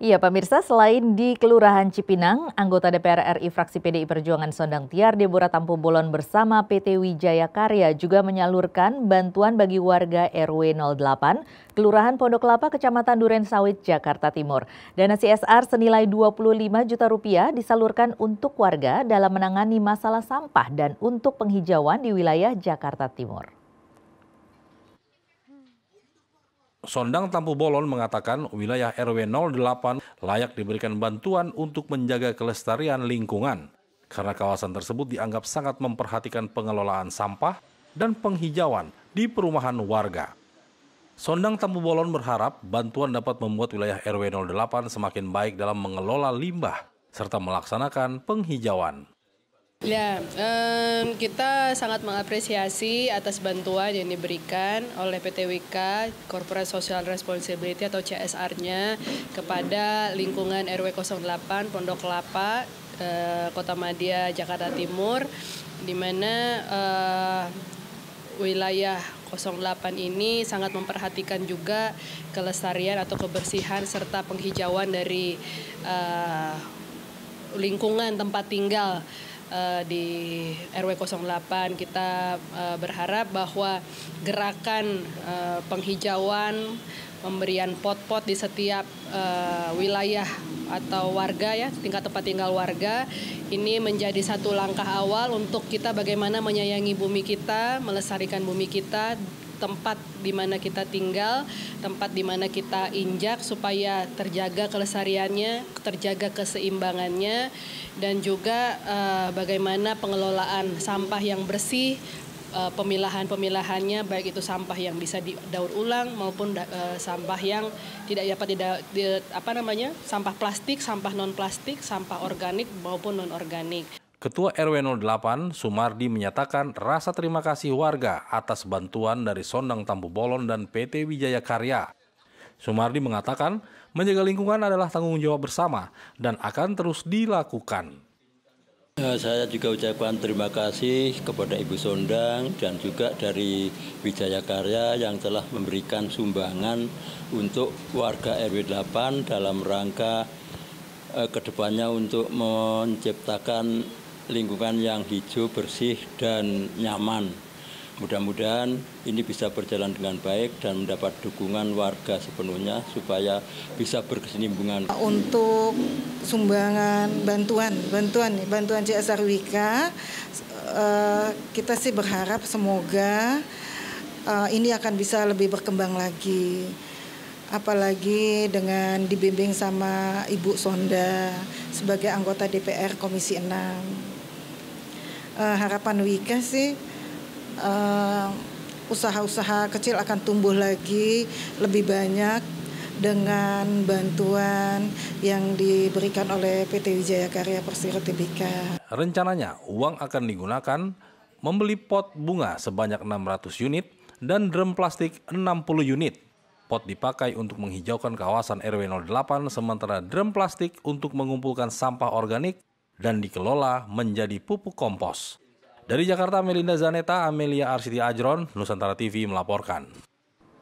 Iya pemirsa, selain di Kelurahan Cipinang, anggota DPR RI fraksi PDI Perjuangan Sondang Tiar Deborah Tampu Bolon bersama PT Wijaya Karya juga menyalurkan bantuan bagi warga RW 08, Kelurahan Pondok Kelapa, Kecamatan Duren Sawit, Jakarta Timur. Dana CSR senilai 25 juta rupiah disalurkan untuk warga dalam menangani masalah sampah dan untuk penghijauan di wilayah Jakarta Timur. Sondang Tampu Bolon mengatakan wilayah RW 08 layak diberikan bantuan untuk menjaga kelestarian lingkungan karena kawasan tersebut dianggap sangat memperhatikan pengelolaan sampah dan penghijauan di perumahan warga. Sondang Tampu Bolon berharap bantuan dapat membuat wilayah RW 08 semakin baik dalam mengelola limbah serta melaksanakan penghijauan. Ya, um, kita sangat mengapresiasi atas bantuan yang diberikan oleh PT WIKA, Corporate Social Responsibility atau CSR-nya, kepada lingkungan RW 08 Pondok Kelapa, uh, Kota Madia, Jakarta Timur, di mana uh, wilayah 08 ini sangat memperhatikan juga kelestarian atau kebersihan serta penghijauan dari uh, lingkungan tempat tinggal uh, di RW 08 kita uh, berharap bahwa gerakan uh, penghijauan pemberian pot-pot di setiap uh, wilayah atau warga ya tingkat tempat tinggal warga ini menjadi satu langkah awal untuk kita bagaimana menyayangi bumi kita, melestarikan bumi kita tempat di mana kita tinggal, tempat di mana kita injak supaya terjaga kesehariannya, terjaga keseimbangannya dan juga uh, bagaimana pengelolaan sampah yang bersih, eh, pemilahan-pemilahannya baik itu sampah yang bisa didaur ulang maupun uh, sampah yang tidak dapat tidak di, apa namanya sampah plastik, sampah non plastik, sampah organik maupun non organik. Ketua RW 08 Sumardi menyatakan rasa terima kasih warga atas bantuan dari Sondang Tampu Bolon dan PT Wijaya Karya. Sumardi mengatakan menjaga lingkungan adalah tanggung jawab bersama dan akan terus dilakukan. Ya, saya juga ucapkan terima kasih kepada Ibu Sondang dan juga dari Wijaya Karya yang telah memberikan sumbangan untuk warga RW 8 dalam rangka eh, kedepannya untuk menciptakan lingkungan yang hijau, bersih, dan nyaman. Mudah-mudahan ini bisa berjalan dengan baik dan mendapat dukungan warga sepenuhnya supaya bisa berkesinambungan. Untuk sumbangan bantuan, bantuan bantuan CSR Wika, eh, kita sih berharap semoga eh, ini akan bisa lebih berkembang lagi. Apalagi dengan dibimbing sama Ibu Sonda sebagai anggota DPR Komisi 6 uh, harapan Wika sih eh, usaha-usaha kecil akan tumbuh lagi lebih banyak dengan bantuan yang diberikan oleh PT Wijaya Karya Persero Tbk. Rencananya uang akan digunakan membeli pot bunga sebanyak 600 unit dan drum plastik 60 unit. Pot dipakai untuk menghijaukan kawasan RW 08 sementara drum plastik untuk mengumpulkan sampah organik dan dikelola menjadi pupuk kompos. Dari Jakarta, Melinda Zaneta, Amelia Arsiti Ajron, Nusantara TV melaporkan.